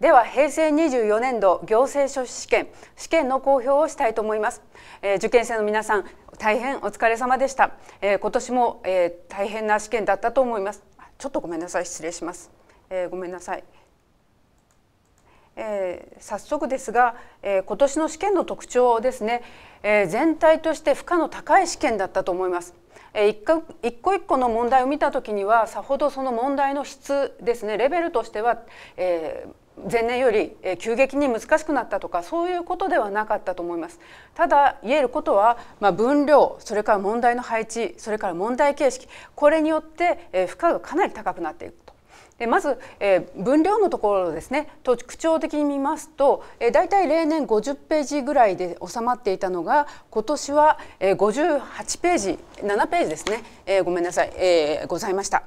では平成24年度行政書士試験試験の公表をしたいと思います、えー、受験生の皆さん大変お疲れ様でした、えー、今年も、えー、大変な試験だったと思いますちょっとごめんなさい失礼します、えごめんなさい、え早速ですが、え今年の試験の特徴ですね、え全体として負荷の高い試験だったと思います一個一個の問題を見た時にはさほどその問題の質ですねレベルとしては、えー、前年より急激に難しくなったとかそういうことではなかったと思いますただ言えることは、まあ、分量それから問題の配置それから問題形式これによって負荷がかなり高くなっていくと。でまず、え分量のところですね特徴的に見ますと、えい大体例年50ページぐらいで収まっていたのが今年は、え58ページ7ページですね、えごめんなさい、えございました。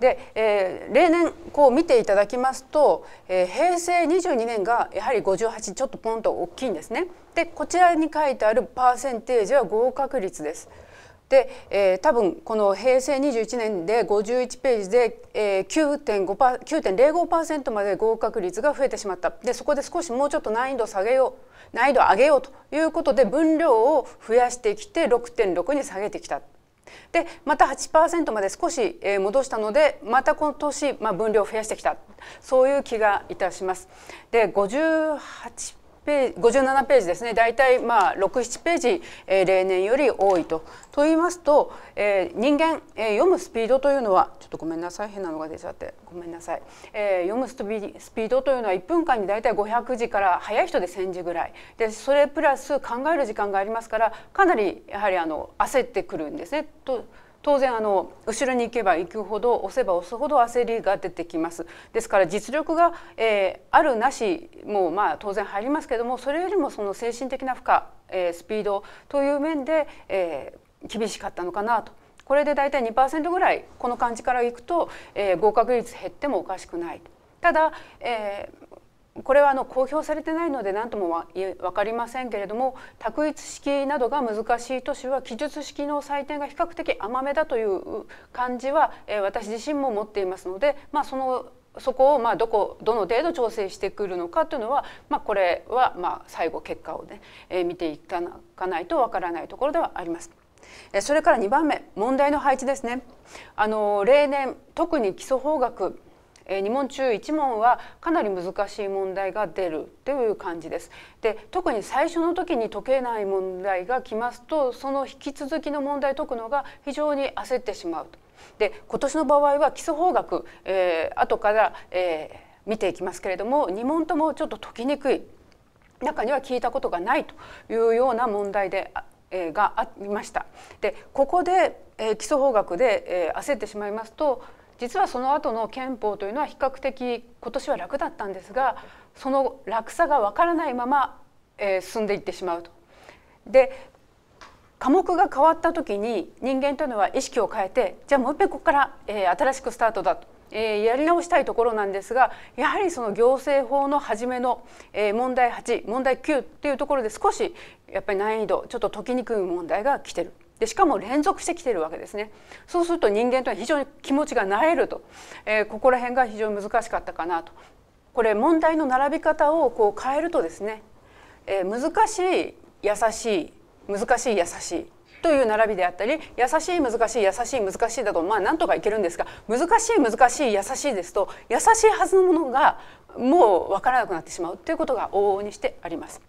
で、えー、例年こう見ていただきますと、えー、平成22年がやはり58ちょっとポンと大きいんですね。でこちらに書いてあるパーセンテージは合格率です。で、えー、多分この平成21年で51ページで、えー、9.05%まで合格率が増えてしまったでそこで少しもうちょっと難易度下げよう難易度上げようということで分量を増やしてきて6.6に下げてきたでまた8%まで少し戻したのでまた今年、まあ、分量を増やしてきたそういう気がいたします。で58ページ57ページですね大体まあ67ページ、えー、例年より多いと。と言いますと、えー、人間、えー、読むスピードというのはちょっとごめんなさい変なのが出ちゃってごめんなさい、えー、読むスピードというのは1分間に大体500字から早い人で1,000字ぐらいでそれプラス考える時間がありますからかなりやはりあの焦ってくるんですね。と当然あの後ろに行けば行くほど押せば押すほど焦りが出てきますですから実力が、えー、あるなしもまあ当然入りますけれどもそれよりもその精神的な負荷、えー、スピードという面で、えー、厳しかったのかなとこれで大体2%ぐらいこの感じからいくと、えー、合格率減ってもおかしくない。ただ、えーこれはあの公表されてないので何とも分かりませんけれども択一式などが難しい都市は記述式の採点が比較的甘めだという感じは、え私自身も持っていますので、まあ、そのそこをまあどこどの程度調整してくるのかというのは、まあ、これはまあ最後結果をね、え見ていかないとわからないところではあります。それから2番目問題の配置ですねあの例年特に基礎法学えー、2問中1問はかなり難しい問題が出るという感じです。で特に最初の時に解けない問題が来ますとその引き続きの問題解くのが非常に焦ってしまうと。で今年の場合は基礎法学、えー、後から、えー、見ていきますけれども2問ともちょっと解きにくい中には聞いたことがないというような問題でえー、がありました。でここで、えー、基礎法学で、えー、焦ってしまいますと実はその後の憲法というのは比較的今年は楽だったんですがその楽さが分からないまま、えー、進んでいってしまうと。で科目が変わった時に人間というのは意識を変えてじゃあもう一遍ここから、えー、新しくスタートだと、えー、やり直したいところなんですがやはりその行政法の初めの、えー、問題8問題9っていうところで少しやっぱり難易度ちょっと解きにくい問題が来てる。でしかも連続してきてるわけですねそうすると人間とは非常に気持ちが萎えると、えー、ここら辺が非常に難しかったかなとこれ問題の並び方をこう変えるとですね、えー、難しい優しい難しい優しいという並びであったり優しい難しい優しい難しいだとまあなんとかいけるんですが難しい難しい優しいですと優しいはずのものがもう分からなくなってしまうということが往々にしてあります。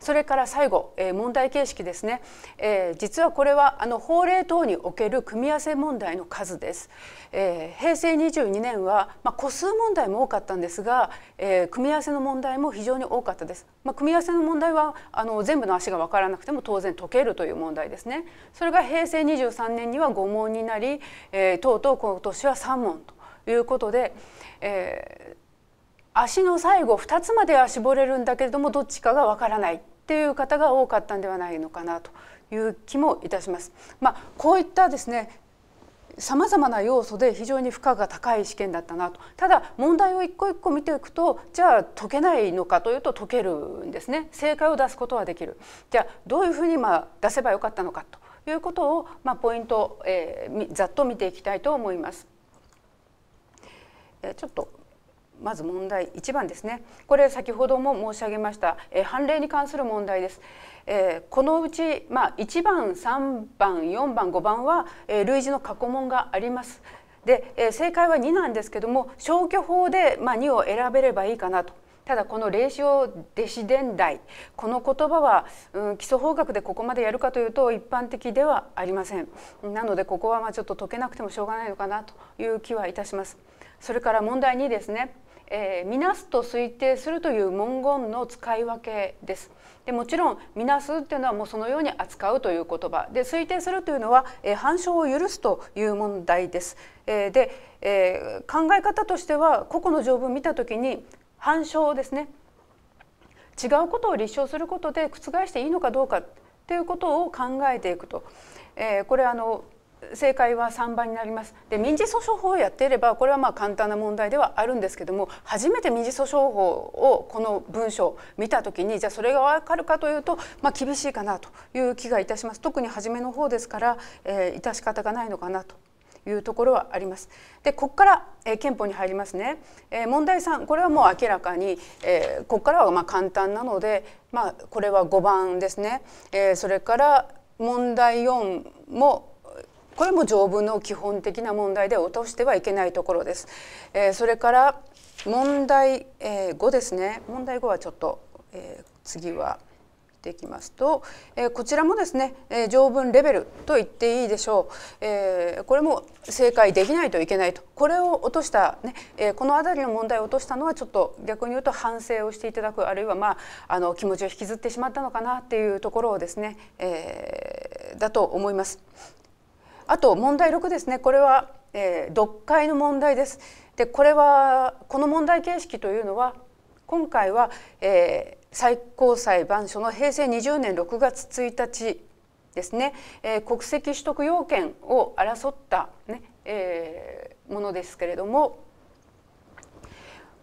それから最後、えー、問題形式ですね、えー、実はこれはあの法令等における組み合わせ問題の数です、えー、平成22年は、まあ、個数問題も多かったんですが、えー、組み合わせの問題も非常に多かったです、まあ、組み合わせの問題はあの全部の足が分からなくても当然解けるという問題ですねそれが平成23年には5問になり、えー、とうとう今年は3問ということで、えー、足の最後2つまでは絞れるんだけれどもどっちかがわからないっていう方が多かったんではないのかなという気もいたします。まあ、こういったですねさまざまな要素で非常に負荷が高い試験だったなとただ問題を一個一個見ていくとじゃあ解けないのかというと解けるんですね正解を出すことはできるじゃあどういうふうにまあ出せばよかったのかということをまあポイント、えー、ざっと見ていきたいと思います。えー、ちょっとまず問題1番ですねこれ先ほども申し上げました、えー、判例に関する問題です、えー、このうち、まあ、1番3番4番5番は、えー、類似の過去問がありますで、えー、正解は2なんですけども消去法で、まあ、2を選べればいいかなとただこの「霊視を弟子伝代」この言葉は、うん、基礎法学でここまでやるかというと一般的ではありませんなのでここはまあちょっと解けなくてもしょうがないのかなという気はいたします。それから問題2ですねえー、みなすと推定するという文言の使い分けです。でもちろんみなすっていうのはもうそのように扱うという言葉で推定するというのは、えー、反証を許すという問題です。えー、で、えー、考え方としては個々の条文を見たときに反証ですね違うことを立証することで覆していいのかどうかということを考えていくと。えー、これあの正解は3番になりますで民事訴訟法をやっていればこれはまあ簡単な問題ではあるんですけども初めて民事訴訟法をこの文章見た時にじゃあそれが分かるかというと、まあ、厳しいかなという気がいたします特に初めの方ですから、えー、致し方がないのかなというところはあります。でここから、えー、憲法に入りますね、えー、問題3これはもう明らかに、えー、ここからはまあ簡単なので、まあ、これは5番ですね、えー、それから問題4もこれも条文の基本的な問題で落としてはいけないところです。えー、それから問題、えー、5ですね問題5はちょっと、えー、次はていきますと、えー、こちらもですね、えー、条文レベルと言っていいでしょう、えー、これも正解できないといけないとこれを落としたね、ねえこの辺りの問題を落としたのはちょっと逆に言うと反省をしていただくあるいは、まあ、あの気持ちを引きずってしまったのかなっていうところをですね、えー、だと思います。あと問題6ですねこれは、えー、読解の問題ですでこれはこの問題形式というのは今回は、えー、最高裁判所の平成20年6月1日ですね、えー、国籍取得要件を争ったね、えー、ものですけれども、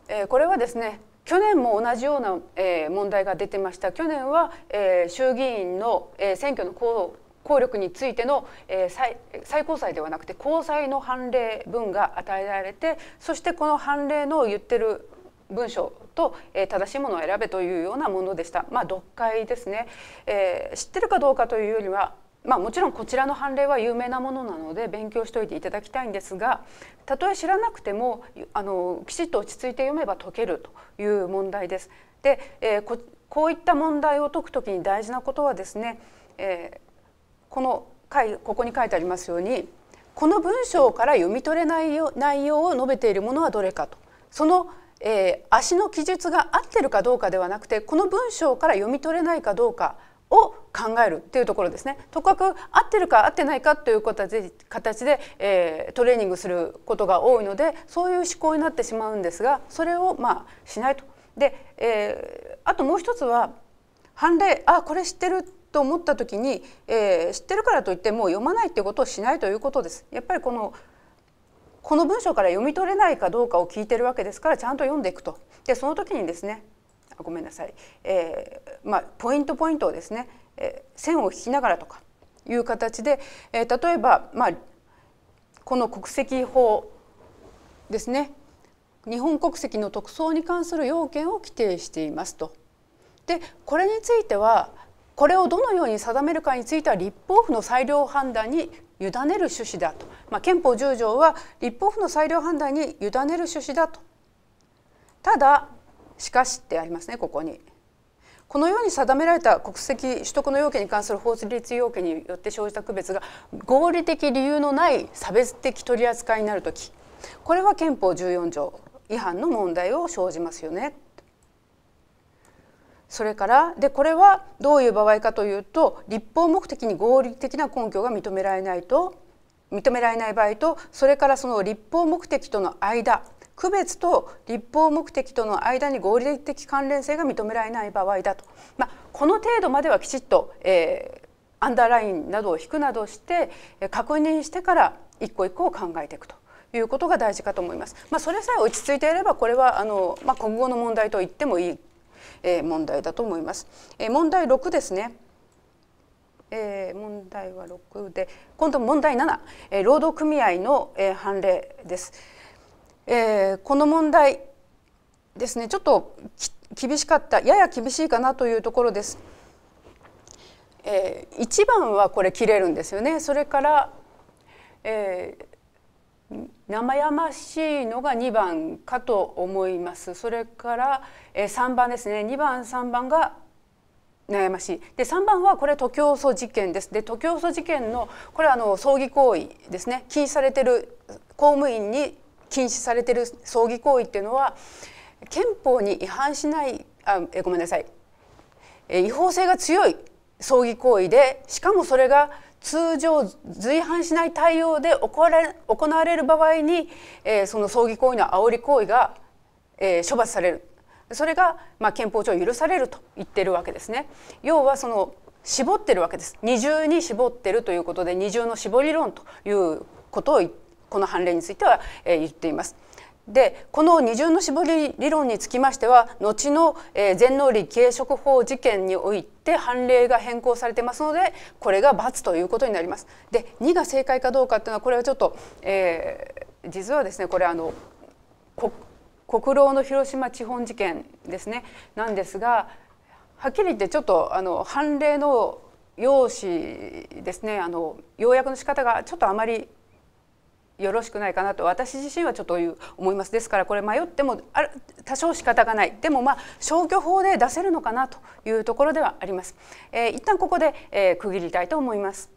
えー、これはですね去年も同じような、えー、問題が出てました去年は、えー、衆議院の、えー、選挙の公効力についての、え最最高裁ではなくて高裁の判例文が与えられてそしてこの判例の言ってる文章と、え正しいものを選べというようなものでした。まあ、読解ですね、えー、知ってるかどうかというよりはまあ、もちろんこちらの判例は有名なものなので勉強しておいていただきたいんですがたとえ知らなくてもあのきちっと落ち着いて読めば解けるという問題です。で、えー、こういった問題を解くときに大事なことはですね、えこのここに書いてありますようにこの文章から読み取れない内容を述べているものはどれかとその、えー、足の記述が合ってるかどうかではなくてこの文章から読み取れないかどうかを考えるというところですね。とかく合ってるか合ってないかという形で、えー、トレーニングすることが多いのでそういう思考になってしまうんですがそれをまあしないと。で、えー、あともう一つは判例あこれ知ってると思った時に、えー、知ってるからといってもう読まないっていうことをしないということです。やっぱりこのこの文章から読み取れないかどうかを聞いてるわけですからちゃんと読んでいくと。でその時にですねあごめんなさい、えー、まあ、ポイントポイントをですね、えー、線を引きながらとかいう形で、えー、例えば、まあ、この国籍法ですね日本国籍の特捜に関する要件を規定していますと。でこれについてはこれをどのように定めるかについては立法府の裁量判断に委ねる趣旨だと、まあ、憲法10条は立法府の裁量判断に委ねる趣旨だとただしかしってありますねここに。このように定められた国籍取得の要件に関する法律要件によって生じた区別が合理的理由のない差別的取り扱いになるときこれは憲法14条違反の問題を生じますよね。それからでこれはどういう場合かというと立法目的に合理的な根拠が認められないと認められない場合とそれからその立法目的との間区別と立法目的との間に合理的関連性が認められない場合だと、まあ、この程度まではきちっと、えー、アンダーラインなどを引くなどして確認してから一個一個を考えていくということが大事かと思います。まあ、それさえ落ち着いていればこれはあの、まあ、国語の問題と言ってもいい問題だと思います。問題6ですねえー、問題は6で今度問題7、えー、労働組合の、えー、判例です、えー、この問題ですねちょっと厳しかったやや厳しいかなというところです、えー、1番はこれ切れるんですよねそれから、えー、生々しいのが2番かと思いますそれから3番ですね2番3番が悩ましいで3番はこれ徒競走事件ですで徒競走事件のこれはあの葬儀行為ですね禁止されてる公務員に禁止されてる葬儀行為っていうのは憲法に違反しないあごめんなさい違法性が強い葬儀行為でしかもそれが通常随伴しない対応で行われ行われる場合に、えー、その葬儀行為の煽り行為が、えー、処罰されるそれが、まあ、憲法上許されると言ってるわけですね。要はその絞ってるわけです二重に絞ってるということで二重の絞り論ということをこの判例については、えー、言っています。でこの二重の絞り理論につきましては後の、え全農理軽食法事件において判例が変更されてますのでこれが罰ということになります。で2が正解かどうかっていうのはこれはちょっと、えー、実はですねこれあの国労の広島地方事件ですねなんですがはっきり言ってちょっとあの判例の用紙ですねあの要約の仕方がちょっとあまりよろしくないかなと私自身はちょっと思いますですからこれ迷ってもある多少仕方がないでもまあ消去法で出せるのかなというところではあります、えー、一旦ここで、えー、区切りたいと思います。